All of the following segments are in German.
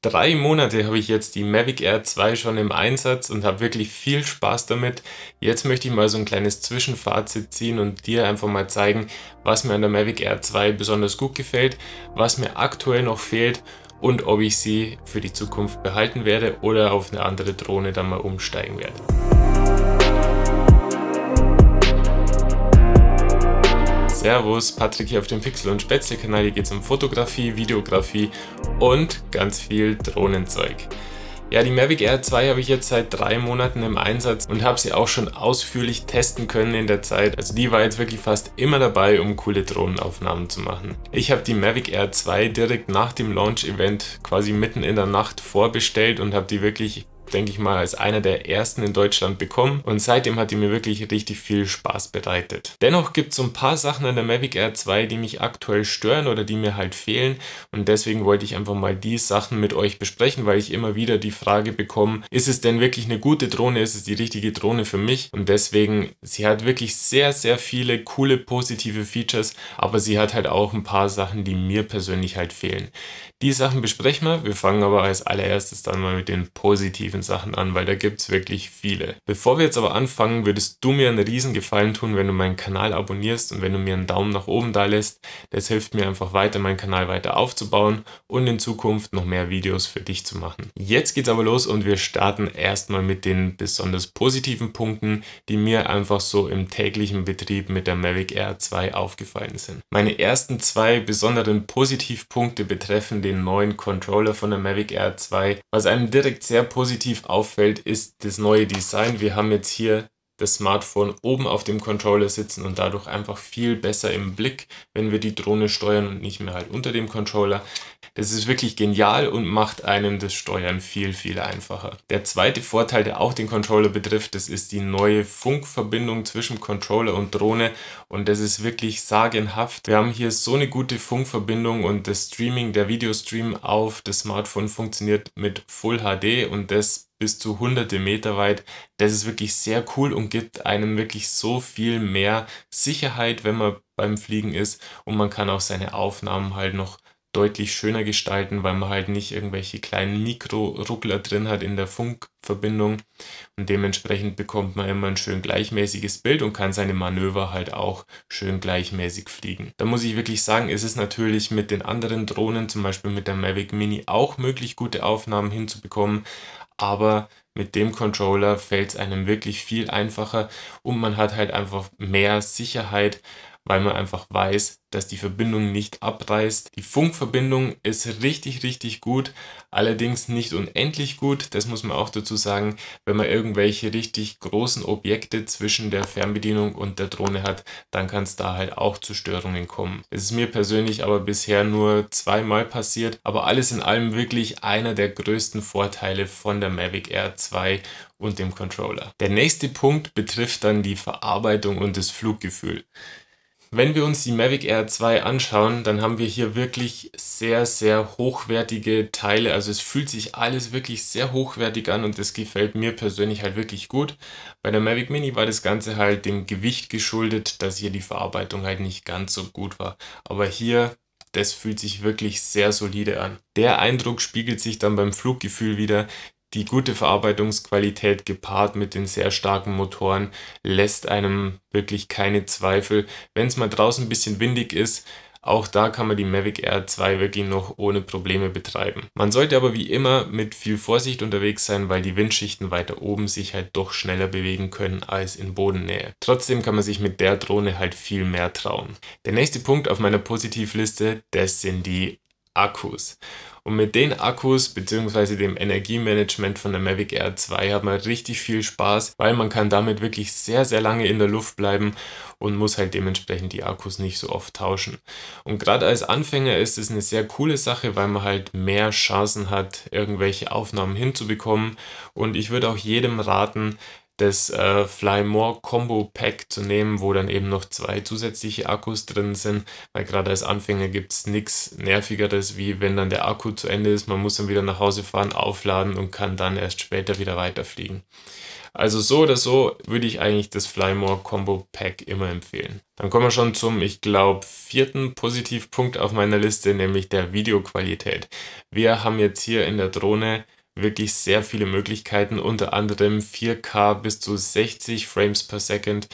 drei Monate habe ich jetzt die Mavic Air 2 schon im Einsatz und habe wirklich viel Spaß damit. Jetzt möchte ich mal so ein kleines Zwischenfazit ziehen und dir einfach mal zeigen, was mir an der Mavic Air 2 besonders gut gefällt, was mir aktuell noch fehlt und ob ich sie für die Zukunft behalten werde oder auf eine andere Drohne dann mal umsteigen werde. Servus, Patrick hier auf dem Pixel- und Spätzle-Kanal. Hier geht es um Fotografie, Videografie und ganz viel Drohnenzeug. Ja, die Mavic Air 2 habe ich jetzt seit drei Monaten im Einsatz und habe sie auch schon ausführlich testen können in der Zeit. Also die war jetzt wirklich fast immer dabei, um coole Drohnenaufnahmen zu machen. Ich habe die Mavic Air 2 direkt nach dem Launch-Event quasi mitten in der Nacht vorbestellt und habe die wirklich denke ich mal, als einer der ersten in Deutschland bekommen und seitdem hat die mir wirklich richtig viel Spaß bereitet. Dennoch gibt es so ein paar Sachen an der Mavic Air 2, die mich aktuell stören oder die mir halt fehlen und deswegen wollte ich einfach mal die Sachen mit euch besprechen, weil ich immer wieder die Frage bekomme, ist es denn wirklich eine gute Drohne, ist es die richtige Drohne für mich und deswegen, sie hat wirklich sehr, sehr viele coole positive Features, aber sie hat halt auch ein paar Sachen, die mir persönlich halt fehlen. Die Sachen besprechen wir, wir fangen aber als allererstes dann mal mit den positiven verschiedenen Sachen an, weil da gibt es wirklich viele. Bevor wir jetzt aber anfangen, würdest du mir einen riesen Gefallen tun, wenn du meinen Kanal abonnierst und wenn du mir einen Daumen nach oben da lässt. Das hilft mir einfach weiter, meinen Kanal weiter aufzubauen und in Zukunft noch mehr Videos für dich zu machen. Jetzt geht's aber los und wir starten erstmal mit den besonders positiven Punkten, die mir einfach so im täglichen Betrieb mit der Mavic Air 2 aufgefallen sind. Meine ersten zwei besonderen Positivpunkte betreffen den neuen Controller von der Mavic Air 2, was einem direkt sehr positiv massiv auffällt, ist das neue Design. Wir haben jetzt hier das Smartphone oben auf dem Controller sitzen und dadurch einfach viel besser im Blick, wenn wir die Drohne steuern und nicht mehr halt unter dem Controller. Das ist wirklich genial und macht einem das Steuern viel, viel einfacher. Der zweite Vorteil, der auch den Controller betrifft, das ist die neue Funkverbindung zwischen Controller und Drohne und das ist wirklich sagenhaft. Wir haben hier so eine gute Funkverbindung und das Streaming, der Videostream auf das Smartphone funktioniert mit Full HD und das bis zu hunderte Meter weit. Das ist wirklich sehr cool und gibt einem wirklich so viel mehr Sicherheit, wenn man beim Fliegen ist. Und man kann auch seine Aufnahmen halt noch deutlich schöner gestalten, weil man halt nicht irgendwelche kleinen Mikroruckler drin hat in der Funkverbindung. Und dementsprechend bekommt man immer ein schön gleichmäßiges Bild und kann seine Manöver halt auch schön gleichmäßig fliegen. Da muss ich wirklich sagen, ist es natürlich mit den anderen Drohnen, zum Beispiel mit der Mavic Mini, auch möglich, gute Aufnahmen hinzubekommen aber mit dem Controller fällt es einem wirklich viel einfacher und man hat halt einfach mehr Sicherheit weil man einfach weiß, dass die Verbindung nicht abreißt. Die Funkverbindung ist richtig, richtig gut, allerdings nicht unendlich gut. Das muss man auch dazu sagen, wenn man irgendwelche richtig großen Objekte zwischen der Fernbedienung und der Drohne hat, dann kann es da halt auch zu Störungen kommen. Es ist mir persönlich aber bisher nur zweimal passiert, aber alles in allem wirklich einer der größten Vorteile von der Mavic Air 2 und dem Controller. Der nächste Punkt betrifft dann die Verarbeitung und das Fluggefühl. Wenn wir uns die Mavic Air 2 anschauen, dann haben wir hier wirklich sehr, sehr hochwertige Teile. Also es fühlt sich alles wirklich sehr hochwertig an und das gefällt mir persönlich halt wirklich gut. Bei der Mavic Mini war das Ganze halt dem Gewicht geschuldet, dass hier die Verarbeitung halt nicht ganz so gut war. Aber hier das fühlt sich wirklich sehr solide an. Der Eindruck spiegelt sich dann beim Fluggefühl wieder die gute Verarbeitungsqualität gepaart mit den sehr starken Motoren lässt einem wirklich keine Zweifel. Wenn es mal draußen ein bisschen windig ist, auch da kann man die Mavic Air 2 wirklich noch ohne Probleme betreiben. Man sollte aber wie immer mit viel Vorsicht unterwegs sein, weil die Windschichten weiter oben sich halt doch schneller bewegen können als in Bodennähe. Trotzdem kann man sich mit der Drohne halt viel mehr trauen. Der nächste Punkt auf meiner Positivliste, das sind die Akkus. Und mit den Akkus bzw. dem Energiemanagement von der Mavic Air 2 hat man richtig viel Spaß, weil man kann damit wirklich sehr, sehr lange in der Luft bleiben und muss halt dementsprechend die Akkus nicht so oft tauschen. Und gerade als Anfänger ist es eine sehr coole Sache, weil man halt mehr Chancen hat, irgendwelche Aufnahmen hinzubekommen. Und ich würde auch jedem raten, das äh, Fly More Combo Pack zu nehmen, wo dann eben noch zwei zusätzliche Akkus drin sind, weil gerade als Anfänger gibt es nichts Nervigeres, wie wenn dann der Akku zu Ende ist, man muss dann wieder nach Hause fahren, aufladen und kann dann erst später wieder weiterfliegen. Also so oder so würde ich eigentlich das Flymore Combo Pack immer empfehlen. Dann kommen wir schon zum, ich glaube, vierten Positivpunkt auf meiner Liste, nämlich der Videoqualität. Wir haben jetzt hier in der Drohne wirklich sehr viele Möglichkeiten, unter anderem 4K bis zu 60 Frames per Second.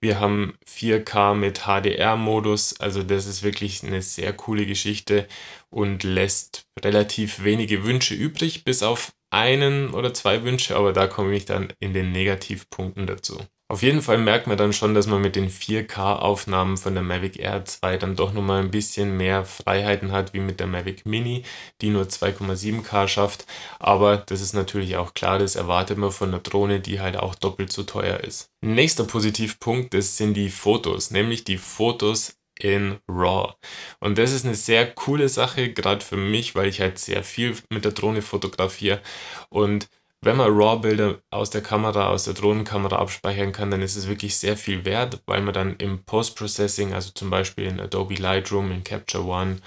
Wir haben 4K mit HDR-Modus, also das ist wirklich eine sehr coole Geschichte und lässt relativ wenige Wünsche übrig, bis auf einen oder zwei Wünsche, aber da komme ich dann in den Negativpunkten dazu. Auf jeden Fall merkt man dann schon, dass man mit den 4K-Aufnahmen von der Mavic Air 2 dann doch nochmal ein bisschen mehr Freiheiten hat wie mit der Mavic Mini, die nur 2,7K schafft. Aber das ist natürlich auch klar, das erwartet man von einer Drohne, die halt auch doppelt so teuer ist. Nächster Positivpunkt, das sind die Fotos, nämlich die Fotos in RAW. Und das ist eine sehr coole Sache, gerade für mich, weil ich halt sehr viel mit der Drohne fotografiere und wenn man RAW-Bilder aus der Kamera, aus der Drohnenkamera abspeichern kann, dann ist es wirklich sehr viel wert, weil man dann im Post-Processing, also zum Beispiel in Adobe Lightroom, in Capture One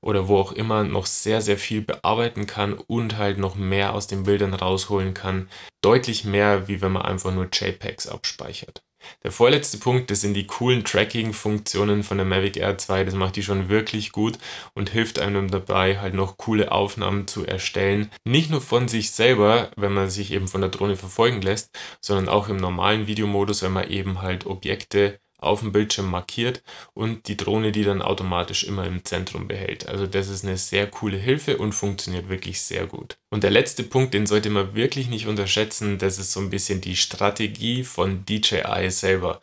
oder wo auch immer, noch sehr, sehr viel bearbeiten kann und halt noch mehr aus den Bildern rausholen kann. Deutlich mehr, wie wenn man einfach nur JPEGs abspeichert. Der vorletzte Punkt, das sind die coolen Tracking-Funktionen von der Mavic Air 2. Das macht die schon wirklich gut und hilft einem dabei, halt noch coole Aufnahmen zu erstellen. Nicht nur von sich selber, wenn man sich eben von der Drohne verfolgen lässt, sondern auch im normalen Videomodus, wenn man eben halt Objekte auf dem Bildschirm markiert und die Drohne die dann automatisch immer im Zentrum behält. Also das ist eine sehr coole Hilfe und funktioniert wirklich sehr gut. Und der letzte Punkt, den sollte man wirklich nicht unterschätzen, das ist so ein bisschen die Strategie von DJI selber.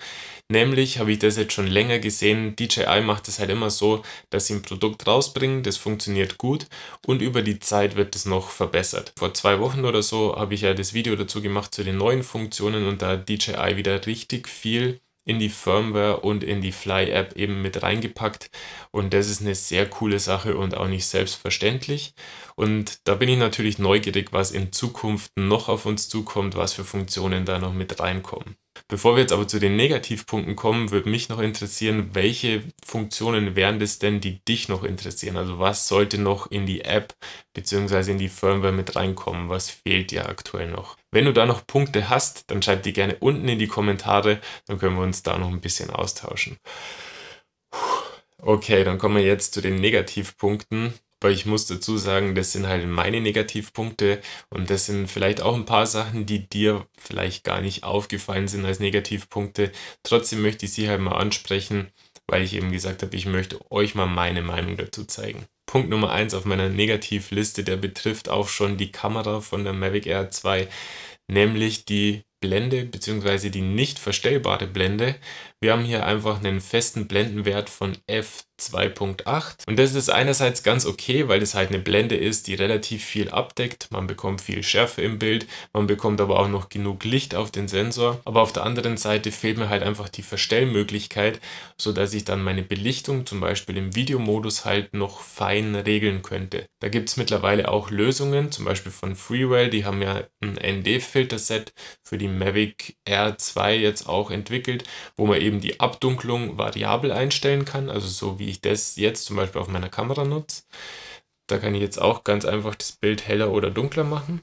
Nämlich habe ich das jetzt schon länger gesehen, DJI macht es halt immer so, dass sie ein Produkt rausbringen, das funktioniert gut und über die Zeit wird es noch verbessert. Vor zwei Wochen oder so habe ich ja das Video dazu gemacht zu den neuen Funktionen und da hat DJI wieder richtig viel in die Firmware und in die Fly-App eben mit reingepackt. Und das ist eine sehr coole Sache und auch nicht selbstverständlich. Und da bin ich natürlich neugierig, was in Zukunft noch auf uns zukommt, was für Funktionen da noch mit reinkommen. Bevor wir jetzt aber zu den Negativpunkten kommen, würde mich noch interessieren, welche Funktionen wären das denn, die dich noch interessieren? Also was sollte noch in die App bzw. in die Firmware mit reinkommen? Was fehlt dir aktuell noch? Wenn du da noch Punkte hast, dann schreib die gerne unten in die Kommentare, dann können wir uns da noch ein bisschen austauschen. Okay, dann kommen wir jetzt zu den Negativpunkten. Aber ich muss dazu sagen, das sind halt meine Negativpunkte und das sind vielleicht auch ein paar Sachen, die dir vielleicht gar nicht aufgefallen sind als Negativpunkte. Trotzdem möchte ich sie halt mal ansprechen, weil ich eben gesagt habe, ich möchte euch mal meine Meinung dazu zeigen. Punkt Nummer 1 auf meiner Negativliste, der betrifft auch schon die Kamera von der Mavic Air 2, nämlich die Blende bzw. die nicht verstellbare Blende. Wir haben hier einfach einen festen Blendenwert von f 2.8. Und das ist einerseits ganz okay, weil es halt eine Blende ist, die relativ viel abdeckt. Man bekommt viel Schärfe im Bild, man bekommt aber auch noch genug Licht auf den Sensor. Aber auf der anderen Seite fehlt mir halt einfach die Verstellmöglichkeit, sodass ich dann meine Belichtung zum Beispiel im Videomodus halt noch fein regeln könnte. Da gibt es mittlerweile auch Lösungen, zum Beispiel von Freewell, die haben ja ein ND-Filterset für die Mavic R2 jetzt auch entwickelt, wo man eben die Abdunklung variabel einstellen kann, also so wie wie ich das jetzt zum Beispiel auf meiner Kamera nutze. Da kann ich jetzt auch ganz einfach das Bild heller oder dunkler machen.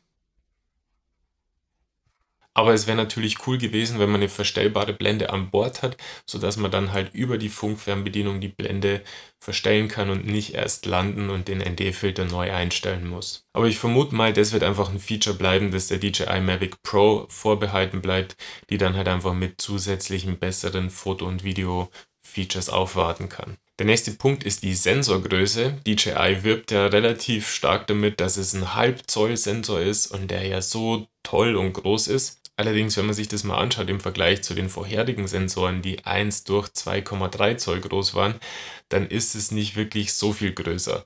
Aber es wäre natürlich cool gewesen, wenn man eine verstellbare Blende an Bord hat, sodass man dann halt über die Funkfernbedienung die Blende verstellen kann und nicht erst landen und den ND-Filter neu einstellen muss. Aber ich vermute mal, das wird einfach ein Feature bleiben, das der DJI Mavic Pro vorbehalten bleibt, die dann halt einfach mit zusätzlichen besseren Foto- und Video-Features aufwarten kann. Der nächste Punkt ist die Sensorgröße. DJI wirbt ja relativ stark damit, dass es ein halbzoll Sensor ist und der ja so toll und groß ist. Allerdings, wenn man sich das mal anschaut im Vergleich zu den vorherigen Sensoren, die 1 durch 2,3 Zoll groß waren, dann ist es nicht wirklich so viel größer.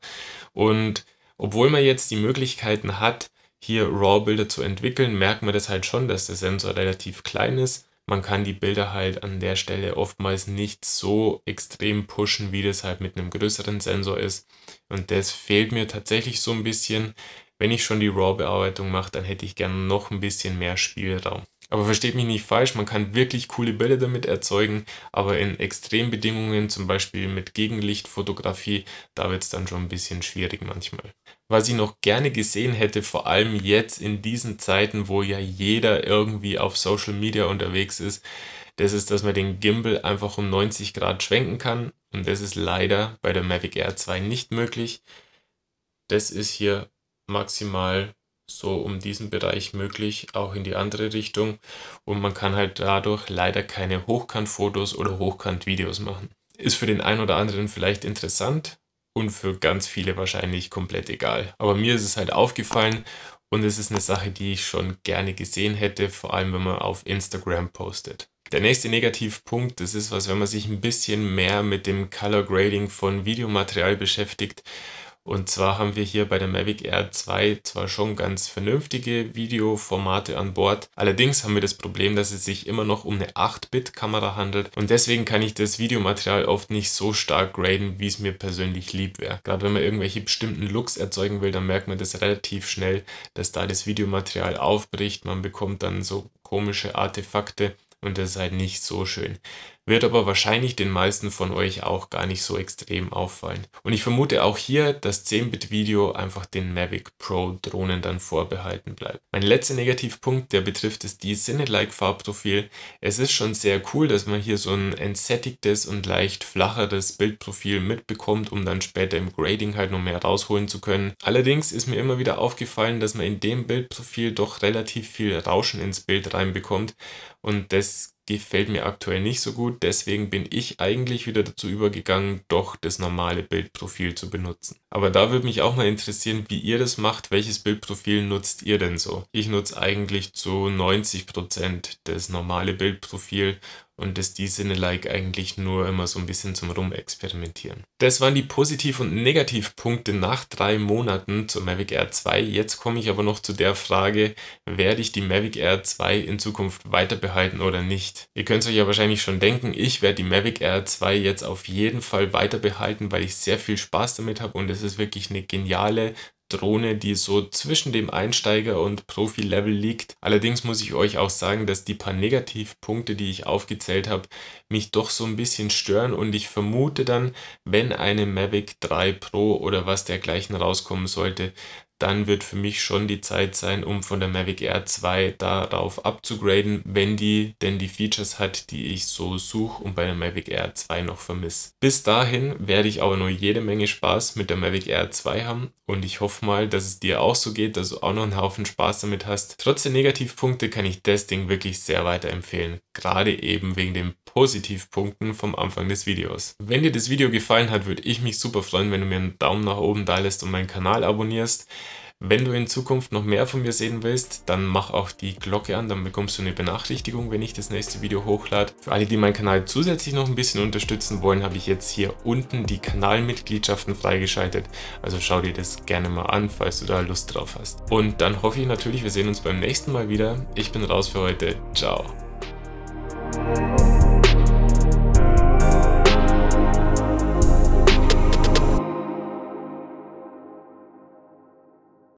Und obwohl man jetzt die Möglichkeiten hat, hier RAW-Bilder zu entwickeln, merkt man das halt schon, dass der Sensor relativ klein ist man kann die Bilder halt an der Stelle oftmals nicht so extrem pushen, wie das halt mit einem größeren Sensor ist. Und das fehlt mir tatsächlich so ein bisschen. Wenn ich schon die RAW-Bearbeitung mache, dann hätte ich gerne noch ein bisschen mehr Spielraum. Aber versteht mich nicht falsch, man kann wirklich coole Bilder damit erzeugen, aber in Extrembedingungen, zum Beispiel mit Gegenlichtfotografie, da wird es dann schon ein bisschen schwierig manchmal. Was ich noch gerne gesehen hätte, vor allem jetzt in diesen Zeiten, wo ja jeder irgendwie auf Social Media unterwegs ist, das ist, dass man den Gimbal einfach um 90 Grad schwenken kann und das ist leider bei der Mavic Air 2 nicht möglich. Das ist hier maximal so um diesen Bereich möglich, auch in die andere Richtung. Und man kann halt dadurch leider keine Hochkant-Fotos oder Hochkant-Videos machen. Ist für den einen oder anderen vielleicht interessant und für ganz viele wahrscheinlich komplett egal. Aber mir ist es halt aufgefallen und es ist eine Sache, die ich schon gerne gesehen hätte, vor allem wenn man auf Instagram postet. Der nächste Negativpunkt, das ist was, wenn man sich ein bisschen mehr mit dem Color Grading von Videomaterial beschäftigt und zwar haben wir hier bei der Mavic Air 2 zwar schon ganz vernünftige Videoformate an Bord, allerdings haben wir das Problem, dass es sich immer noch um eine 8-Bit-Kamera handelt und deswegen kann ich das Videomaterial oft nicht so stark graden, wie es mir persönlich lieb wäre. Gerade wenn man irgendwelche bestimmten Looks erzeugen will, dann merkt man das relativ schnell, dass da das Videomaterial aufbricht, man bekommt dann so komische Artefakte und das ist halt nicht so schön wird aber wahrscheinlich den meisten von euch auch gar nicht so extrem auffallen. Und ich vermute auch hier, dass 10-Bit-Video einfach den Mavic Pro Drohnen dann vorbehalten bleibt. Mein letzter Negativpunkt, der betrifft es die Cine-like Farbprofil. Es ist schon sehr cool, dass man hier so ein entsättigtes und leicht flacheres Bildprofil mitbekommt, um dann später im Grading halt noch mehr rausholen zu können. Allerdings ist mir immer wieder aufgefallen, dass man in dem Bildprofil doch relativ viel Rauschen ins Bild reinbekommt und das gefällt mir aktuell nicht so gut. Deswegen bin ich eigentlich wieder dazu übergegangen, doch das normale Bildprofil zu benutzen. Aber da würde mich auch mal interessieren, wie ihr das macht. Welches Bildprofil nutzt ihr denn so? Ich nutze eigentlich zu 90% Prozent das normale Bildprofil und dass die Sinne-like eigentlich nur immer so ein bisschen zum Rumexperimentieren. Das waren die Positiv- und Negativpunkte nach drei Monaten zur Mavic Air 2. Jetzt komme ich aber noch zu der Frage, werde ich die Mavic Air 2 in Zukunft weiter behalten oder nicht? Ihr könnt es euch ja wahrscheinlich schon denken, ich werde die Mavic Air 2 jetzt auf jeden Fall weiter behalten, weil ich sehr viel Spaß damit habe und es ist wirklich eine geniale Drohne, die so zwischen dem Einsteiger- und Profi-Level liegt. Allerdings muss ich euch auch sagen, dass die paar Negativpunkte, die ich aufgezählt habe, mich doch so ein bisschen stören und ich vermute dann, wenn eine Mavic 3 Pro oder was dergleichen rauskommen sollte, dann wird für mich schon die Zeit sein, um von der Mavic Air 2 darauf abzugraden, wenn die denn die Features hat, die ich so suche und bei der Mavic Air 2 noch vermisse. Bis dahin werde ich aber nur jede Menge Spaß mit der Mavic Air 2 haben und ich hoffe mal, dass es dir auch so geht, dass du auch noch einen Haufen Spaß damit hast. Trotz der Negativpunkte kann ich das Ding wirklich sehr weiterempfehlen, gerade eben wegen den Positivpunkten vom Anfang des Videos. Wenn dir das Video gefallen hat, würde ich mich super freuen, wenn du mir einen Daumen nach oben da lässt und meinen Kanal abonnierst. Wenn du in Zukunft noch mehr von mir sehen willst, dann mach auch die Glocke an, dann bekommst du eine Benachrichtigung, wenn ich das nächste Video hochlade. Für alle, die meinen Kanal zusätzlich noch ein bisschen unterstützen wollen, habe ich jetzt hier unten die Kanalmitgliedschaften freigeschaltet. Also schau dir das gerne mal an, falls du da Lust drauf hast. Und dann hoffe ich natürlich, wir sehen uns beim nächsten Mal wieder. Ich bin raus für heute. Ciao.